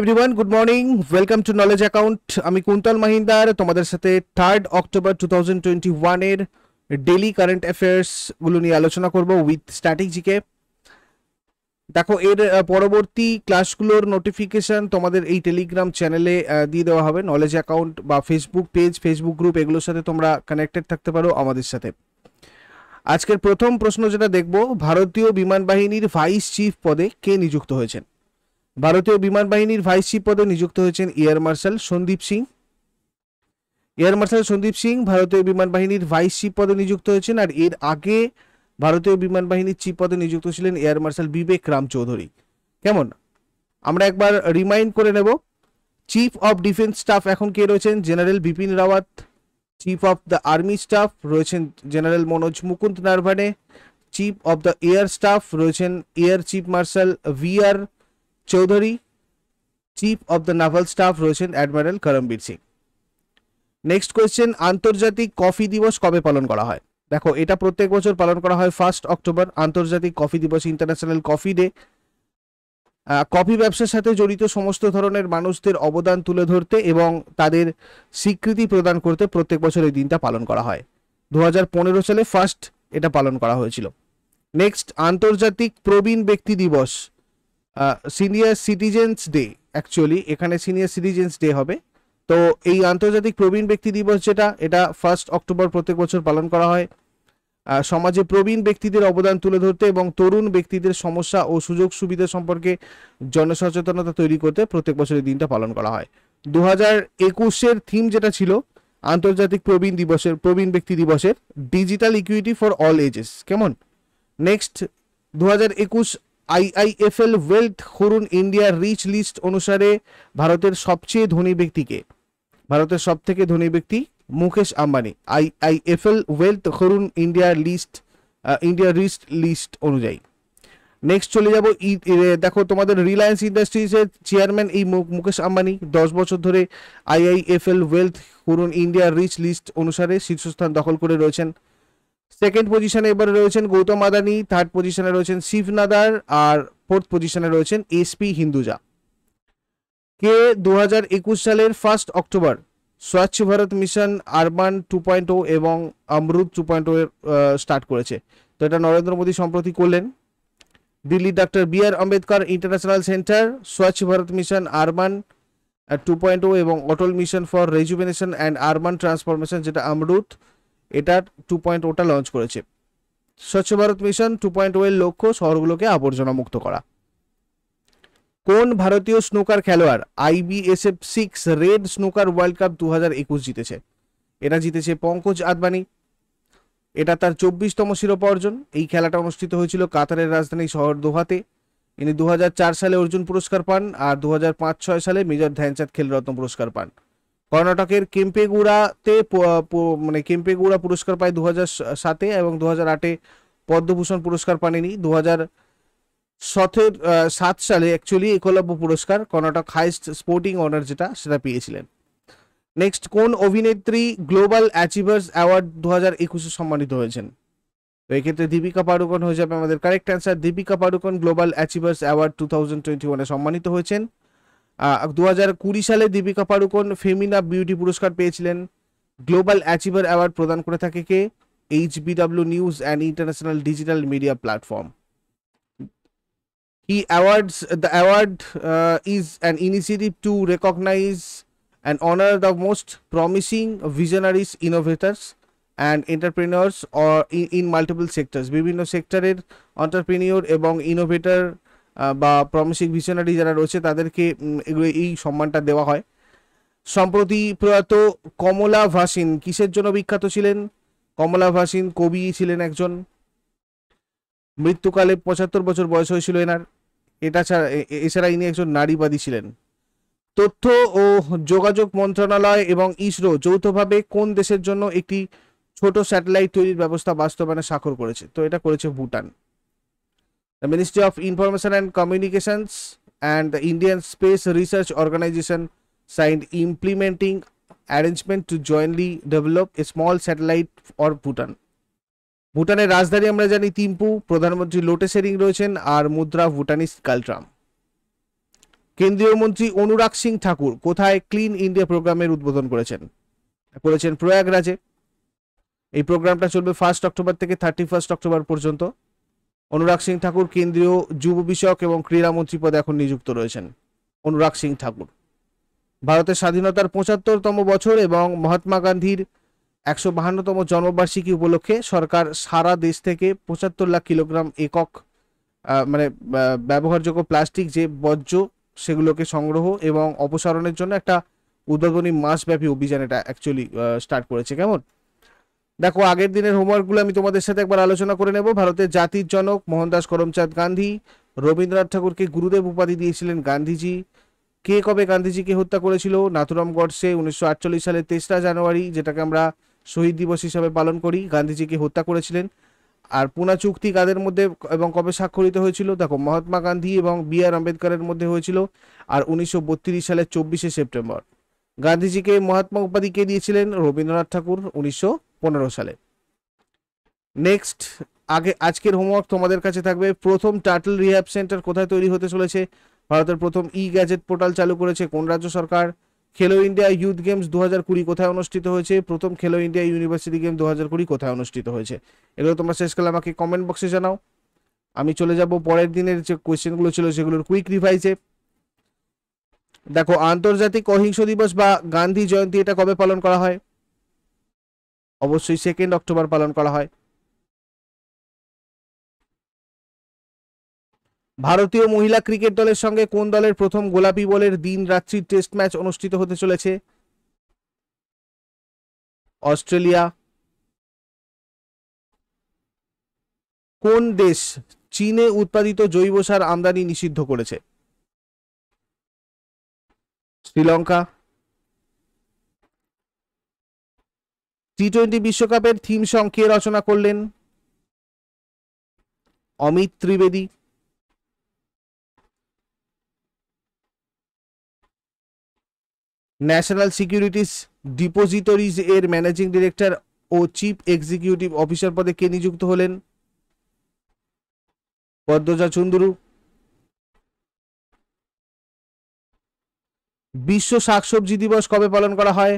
Everyone good morning welcome to knowledge account আমি কুন্তল মাহিন্দার তোমাদের সাথে third October two thousand twenty ওয়ানের ডেলি কারেন্ট অ্যাফেয়ার্সগুলো নিয়ে আলোচনা করব উইথ স্ট্র্যাটেজিকে দেখো এর পরবর্তী ক্লাসগুলোর নোটিফিকেশান তোমাদের এই টেলিগ্রাম চ্যানেলে দিয়ে দেওয়া হবে নলেজ অ্যাকাউন্ট বা ফেসবুক পেজ ফেসবুক গ্রুপ এগুলোর সাথে তোমরা কানেক্টেড থাকতে পারো আমাদের সাথে আজকের প্রথম প্রশ্ন যেটা দেখব ভারতীয় বিমান বাহিনীর ভাইস চিফ পদে কে নিযুক্ত হয়েছেন ভারতীয় বিমান বাহিনীর ভাইস চিফ পদে নিযুক্ত হয়েছেন air marshal Sandeep Singh air marshal Sandeep Singh ভারতীয় বিমান বাহিনীর ভাইস চিফ পদে নিযুক্ত হয়েছেন আর এর আগে ভারতীয় বিমান বাহিনীর চিফ পদে নিযুক্ত ছিলেন এয়ার মার্শাল বিবেক রাম চৌধুরী কেমন আমরা একবার রিমাইন্ড করে নেব চিফ অফ ডিফেন্স স্টাফ এখন কে রয়েছেন general Bipin Rawat chief of the army staff রয়েছেন general Manoj Mukund Naravane chief of the air staff রয়েছেন air chief marshal V R Chaudhari chief of the naval staff রয়েছেন admiral Karambir Singh next question আন্তর্জাতিক কফি দিবস কবে পালন করা হয় দেখো এটা প্রত্যেক বছর পালন করা হয় ফার্স্ট অক্টোবর আন্তর্জাতিক কফি দিবস ইন্টারন্যাশনাল কফি ডে কফি ব্যবসার সাথে জড়িত সমস্ত ধরনের মানুষদের অবদান তুলে ধরতে এবং তাদের স্বীকৃতি প্রদান করতে প্রত্যেক বছর এই দিনটা পালন করা হয় দু সালে ফার্স্ট এটা পালন করা হয়েছিল নেক্সট আন্তর্জাতিক প্রবীণ ব্যক্তি দিবস সিনিয়র সিটিজেন্স ডে অ্যাকচুয়ালি এখানে সিনিয়র সিটিজেন্স ডে হবে তো এই আন্তর্জাতিক প্রবীণ ব্যক্তি দিবস যেটা এটা ফার্স্ট অক্টোবর প্রত্যেক বছর পালন করা হয় সমাজে প্রবীণ ব্যক্তিদের অবদান তুলে ধরতে এবং তরুণ ব্যক্তিদের সমস্যা ও সুযোগ সুবিধা সম্পর্কে জনসচেতনতা তৈরি করতে প্রত্যেক বছর এই দিনটা পালন করা হয় দু হাজার একুশের থিম যেটা ছিল আন্তর্জাতিক প্রবীণ দিবসের প্রবীণ ব্যক্তি দিবসের digital equity for all ages কেমন নেক্সট দু হাজার একুশ IIFL wealth Hurun India rich list অনুসারে ভারতের সবচেয়ে ধনী ব্যক্তিকে ভারতের সব থেকে ধনী ব্যক্তি Mukesh Ambani IIFL wealth Hurun India list India rich list অনুযায়ী নেক্সট চলে যাবো দেখো তোমাদের রিলায়েন্স ইন্ডাস্ট্রিজের চেয়ারম্যান এই মুকেশ আম্বানি দশ বছর ধরে IIFL wealth Hurun India rich list অনুসারে শীর্ষস্থান দখল করে রয়েছেন সেকেন্ড পজিশনে এবারে রয়েছেন গৌতম আদানি থার্ড পজিশনে রয়েছেন শিব নাদার আর ফোর্থ পজিশনে রয়েছেন এসপি হিন্দুজা কে দু সালের ফার্স্ট অক্টোবর স্বচ্ছ Bharat mission urban two point o এবং AMRUT two point o start করেছে তো এটা নরেন্দ্র মোদী সম্প্রতি করলেন দিল্লি ডাক্তার B R Ambedkar international centre স্বচ্ছ Bharat mission urban two point o এবং Atal mission for rejuvenation and urban transformation যেটা আমরুত এটার টু পয়েন্ট ওটা লঞ্চ করেছে স্বচ্ছ ভারত মিশন টু পয়েন্ট ওয়ের লক্ষ্য শহরগুলোকে আবর্জনা মুক্ত করা কোন ভারতীয় স্নুকার খেলোয়াড় IBSF six red snooker world cup দু হাজার একুশ জিতেছে এটা জিতেছে পঙ্কজ আদবানি এটা তার চব্বিশতম শিরোপা অর্জন এই খেলাটা অনুষ্ঠিত হয়েছিল কাতারের রাজধানী শহর দোহাতে ইনি দু সালে অর্জুন পুরস্কার পান আর দু হাজার সালে মেজর ধ্যানচাঁদ খেলরত্ন পুরস্কার পান কর্ণাটকের কেম্পেগুড়াতে মানে কেম্পেগুড়া পুরস্কার পায় দু সাতে এবং দু আটে পদ্মভূষণ পুরস্কার পাননি দু হাজার সতের সাত সালে অ্যাকচুয়ালি একলব্য পুরস্কার কর্ণাটক হাইস্ট স্পোর্টিং অনার যেটা সেটা পেয়েছিলেন নেক্সট কোন অভিনেত্রী গ্লোবাল অ্যাচিভার্স অ্যাওয়ার্ড দু হাজার একুশে সম্মানিত হয়েছেন তো এক্ষেত্রে দীপিকা পাড়ুকন হয়ে যাবে আমাদের correct answer Deepika Padukone global achievers award two thousand twenty ওয়ানে সম্মানিত হয়েছেন দু সালে দীপিকা পাড়ুকোন ফেমিনা বিউটি পুরস্কার পেয়েছিলেন গ্লোবাল অ্যাচিভার অ্যাওয়ার্ড প্রদান করে থাকে কে HBW news and international digital media platform he awards the award is an initiative to recognise and honour the most promising visionaries innovators and entrepreneurs in multiple sectors বিভিন্ন সেক্টরের এন্টারপ্রেনিওর এবং innovator বা promising visionary যারা রয়েছে তাদেরকে এগুলো এই সম্মানটা দেওয়া হয় সম্প্রতি প্রয়াত কমলা ভাসিন কিসের জন্য বিখ্যাত ছিলেন কমলা ভাসিন কবি ছিলেন একজন মৃত্যুকালে পঁচাত্তর বছর বয়স হয়েছিল এনার এটা ছাড়া এছাড়া ইনি একজন নারীবাদী ছিলেন তথ্য ও যোগাযোগ মন্ত্রণালয় এবং ইসরো যৌথভাবে কোন দেশের জন্য একটি ছোট স্যাটেলাইট তৈরির ব্যবস্থা বাস্তবায়নে স্বাক্ষর করেছে তো এটা করেছে Bhutan The Ministry of Information and Communications and the Indian Space Research Organization signed implementing arrangement to jointly develop a small satellite for Bhutan. ভুটানের রাজধানী আমরা জানি তিম্পু প্রধানমন্ত্রী লোটে শেরিং রয়েছেন আর মুদ্রা ভুটানিস কালট্রাম কেন্দ্রীয় মন্ত্রী অনুরাগ সিং ঠাকুর কোথায় ক্লিন ইন্ডিয়া প্রোগ্রামের উদ্বোধন করেছেন করেছেন প্রয়াগরাজে এই প্রোগ্রামটা চলবে ফার্স্ট অক্টোবর থেকে থার্টি ফার্স্ট অক্টোবর পর্যন্ত অনুরাগ সিং ঠাকুর কেন্দ্রীয় যুব বিষয়ক এবং ক্রীড়ামন্ত্রী পদে এখন নিযুক্ত রয়েছেন অনুরাগ সিং ঠাকুর ভারতের স্বাধীনতার পঁচাত্তরতম বছর এবং মহাত্মা গান্ধীর একশো বাহান্নতম জন্মবার্ষিকী উপলক্ষে সরকার সারা দেশ থেকে পঁচাত্তর লাখ কিলোগ্রাম একক মানে ব্যবহারযোগ্য প্লাস্টিক যে বর্জ্য সেগুলোকে সংগ্রহ এবং অপসারণের জন্য একটা উদ্বোধনী মাসব্যাপী অভিযান এটা অ্যাকচুয়ালি স্টার্ট করেছে কেমন দেখো আগের দিনের হোমওয়ার্কগুলো আমি তোমাদের সাথে একবার আলোচনা করে নেব ভারতের জাতির জনক মোহনদাস করমচাঁদ গান্ধী রবীন্দ্রনাথ ঠাকুরকে গুরুদেব উপাধি দিয়েছিলেন গান্ধীজি কে কবে গান্ধীজিকে হত্যা করেছিল নাথুরাম গডসে উনিশশো সালের তেসরা জানুয়ারি যেটাকে আমরা শহীদ দিবস হিসাবে পালন করি গান্ধীজিকে হত্যা করেছিলেন আর পুনা চুক্তি কাদের মধ্যে এবং কবে স্বাক্ষরিত হয়েছিল দেখো মহাত্মা গান্ধী এবং বি আর আম্বেদকরের মধ্যে হয়েছিল আর উনিশশো সালের চব্বিশে সেপ্টেম্বর গান্ধীজিকে মহাত্মা উপাধি কে দিয়েছিলেন রবীন্দ্রনাথ ঠাকুর উনিশশো পনেরো সালে নেক্সট আগে আজকের হোমওয়ার্ক তোমাদের কাছে থাকবে প্রথম টার্টল রিহ্যাব সেন্টার কোথায় তৈরি হতে চলেছে ভারতের প্রথম ই গ্যাজেট পোর্টাল চালু করেছে কোন রাজ্য সরকার খেলো ইন্ডিয়া ইউথ গেমস দু হাজার কুড়ি কোথায় অনুষ্ঠিত হয়েছে প্রথম খেলো ইন্ডিয়া ইউনিভার্সিটি গেম দু হাজার কুড়ি কোথায় অনুষ্ঠিত হয়েছে এগুলো তোমরা শেষকালে আমাকে কমেন্ট বক্সে জানাও আমি চলে যাব পরের দিনের যে কোয়েশ্চেনগুলো ছিল সেগুলোর কুইক রিভাইজে দেখো আন্তর্জাতিক অহিংস দিবস বা গান্ধী জয়ন্তী এটা কবে পালন করা হয় অবশ্যই সেকেন্ড অক্টোবর পালন করা হয় ভারতীয় মহিলা ক্রিকেট দলের সঙ্গে কোন দলের প্রথম গোলাপি বলের দিন রাত্রি টেস্ট ম্যাচ অনুষ্ঠিত হতে চলেছে অস্ট্রেলিয়া কোন দেশ চীনে উৎপাদিত জৈব সার আমদানি নিষিদ্ধ করেছে শ্রীলঙ্কা টি টোয়েন্টি বিশ্বকাপের থিম সং কে রচনা করলেন Amit Trivedi national securities depositories এর ম্যানেজিং ডিরেক্টর ও চিফ এক্সিকিউটিভ অফিসার পদে কে নিযুক্ত হলেন পদ্মজা চুন্দুরু বিশ্ব শাকসবজি দিবস কবে পালন করা হয়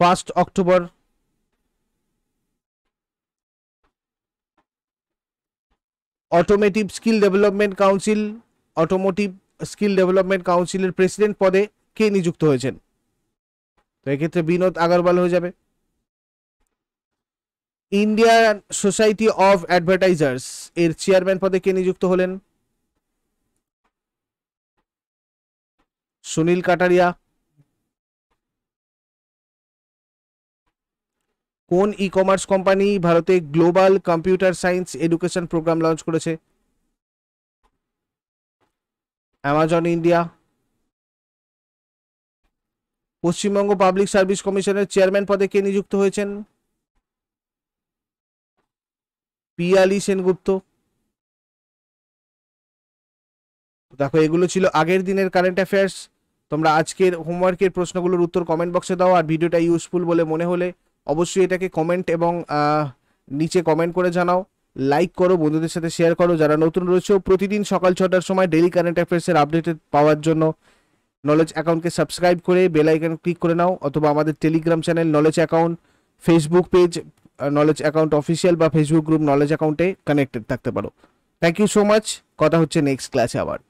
first October automotive skill development council automotive skill development কাউন্সিলের প্রেসিডেন্ট পদে কে নিযুক্ত হয়েছেন তো এক্ষেত্রে বিনোদ আগরওয়াল হয়ে যাবে ইন্ডিয়ান সোসাইটি অফ অ্যাডভার্টাইজার্স এর চেয়ারম্যান পদে কে নিযুক্ত হলেন সুনীল কাটারিয়া কোন ই কমার্স কোম্পানি ভারতে global computer science education programme launch করেছে Amazon India Paschimbanga public service কমিশনের চেয়ারম্যান পদে কে নিযুক্ত হয়েছেন পিয়ালি সেনগুপ্ত দেখো এগুলো ছিল আগের দিনের কারেন্ট অ্যাফেয়ার্স তোমরা আজকের হোমওয়ার্কের প্রশ্নগুলোর উত্তর কমেন্ট বক্সে দাও আর ভিডিওটা ইউজফুল বলে মনে হলে অবশ্যই এটাকে কমেন্ট এবং নিচে কমেন্ট করে জানাও লাইক করো বন্ধুদের সাথে শেয়ার করো যারা নতুন রয়েছে প্রতিদিন সকাল ছটার সময় ডেলি কারেন্ট অ্যাফেয়ার্সের আপডেট পাওয়ার জন্য নলেজ অ্যাকাউন্টকে সাবস্ক্রাইব করে বেল আইকন ক্লিক করে নাও অথবা আমাদের Telegram channel knowledge account Facebook page knowledge account official বা ফেসবুক গ্রুপ নলেজ অ্যাকাউন্টে কানেক্টেড থাকতে পারো থ্যাংক ইউ সো মাচ কথা হচ্ছে নেক্সট ক্লাসে আবার